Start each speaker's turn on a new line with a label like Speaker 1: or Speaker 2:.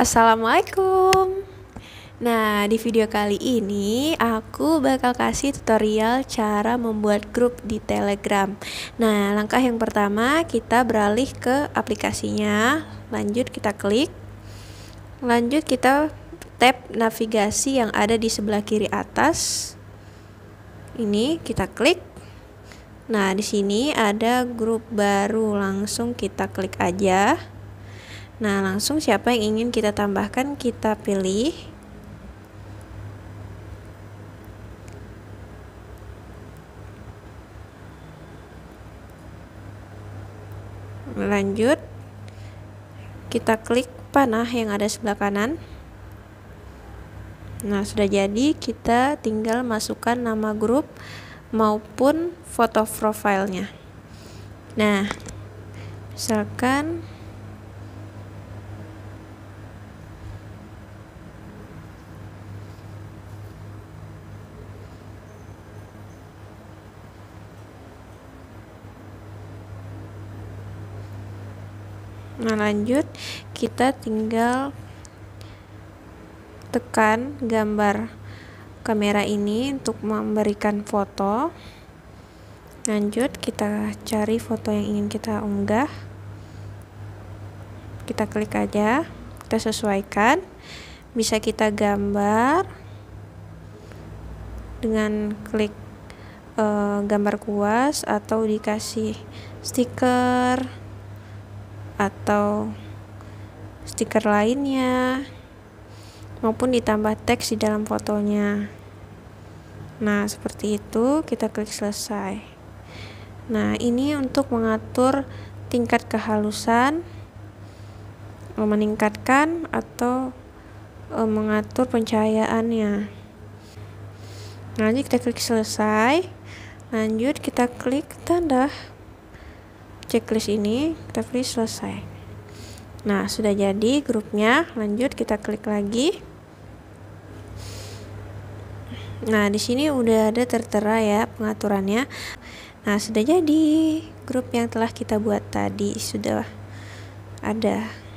Speaker 1: Assalamualaikum. Nah, di video kali ini aku bakal kasih tutorial cara membuat grup di Telegram. Nah, langkah yang pertama kita beralih ke aplikasinya. Lanjut kita klik. Lanjut kita tap navigasi yang ada di sebelah kiri atas. Ini kita klik. Nah, di sini ada grup baru, langsung kita klik aja. Nah, langsung siapa yang ingin kita tambahkan, kita pilih. Lanjut, kita klik panah yang ada sebelah kanan. Nah, sudah jadi, kita tinggal masukkan nama grup maupun foto profilnya. Nah, misalkan nah lanjut kita tinggal tekan gambar kamera ini untuk memberikan foto lanjut kita cari foto yang ingin kita unggah kita klik aja kita sesuaikan bisa kita gambar dengan klik e, gambar kuas atau dikasih stiker atau stiker lainnya maupun ditambah teks di dalam fotonya nah seperti itu kita klik selesai nah ini untuk mengatur tingkat kehalusan e, meningkatkan atau e, mengatur pencahayaannya nah, nanti kita klik selesai lanjut kita klik tanda checklist ini kita selesai nah sudah jadi grupnya lanjut kita klik lagi nah di sini udah ada tertera ya pengaturannya nah sudah jadi grup yang telah kita buat tadi sudah ada